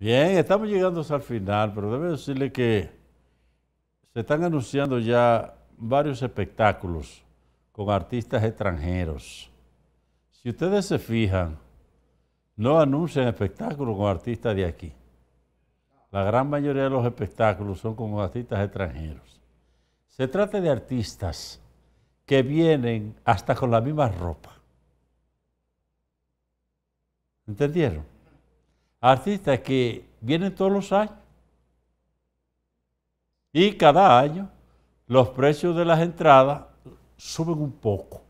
Bien, estamos llegando al final, pero debo decirle que se están anunciando ya varios espectáculos con artistas extranjeros. Si ustedes se fijan, no anuncian espectáculos con artistas de aquí. La gran mayoría de los espectáculos son con artistas extranjeros. Se trata de artistas que vienen hasta con la misma ropa. ¿Entendieron? artistas que vienen todos los años. Y cada año los precios de las entradas suben un poco.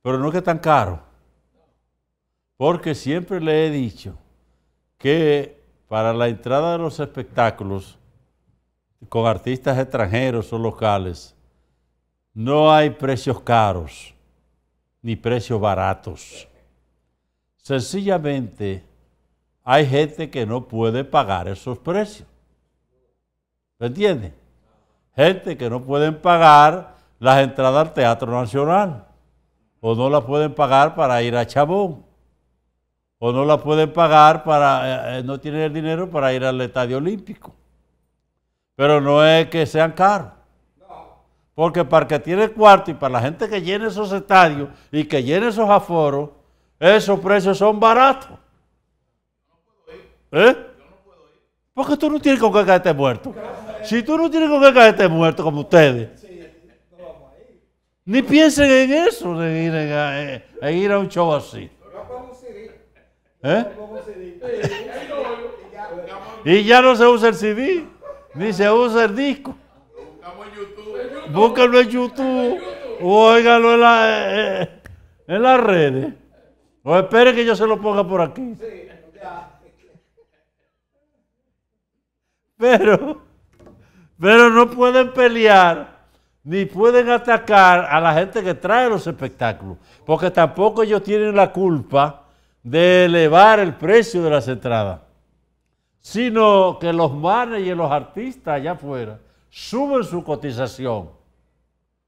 Pero no es que tan caro. Porque siempre le he dicho que para la entrada de los espectáculos con artistas extranjeros o locales, no hay precios caros ni precios baratos. Sencillamente, hay gente que no puede pagar esos precios. ¿Me entiendes? Gente que no pueden pagar las entradas al Teatro Nacional, o no la pueden pagar para ir a Chabón, o no la pueden pagar para, eh, eh, no tienen el dinero para ir al Estadio Olímpico. Pero no es que sean caros. Porque para que tiene cuarto y para la gente que llene esos estadios y que llene esos aforos, esos precios son baratos. ¿Eh? Porque tú no tienes con qué caerte muerto. Si tú no tienes con qué caerte muerto como ustedes. Ni piensen en eso de ir eh, a, un show así. ¿Eh? Y ya no se usa el CD, ni se usa el disco. Búscalo en YouTube, o en, la, eh, eh, en las redes. No espere que yo se lo ponga por aquí. Sí, Pero, pero no pueden pelear ni pueden atacar a la gente que trae los espectáculos, porque tampoco ellos tienen la culpa de elevar el precio de las entradas, sino que los managers y los artistas allá afuera suben su cotización,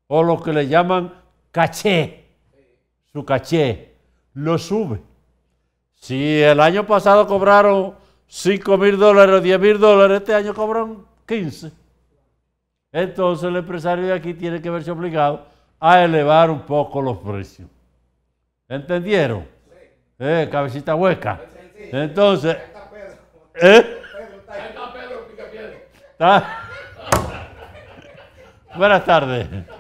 o lo que le llaman caché, su caché lo sube. Si el año pasado cobraron cinco mil dólares o 10 mil dólares, este año cobran 15. Entonces el empresario de aquí tiene que verse obligado a elevar un poco los precios. ¿Entendieron? Sí. Eh, cabecita hueca. Entonces... Buenas tardes.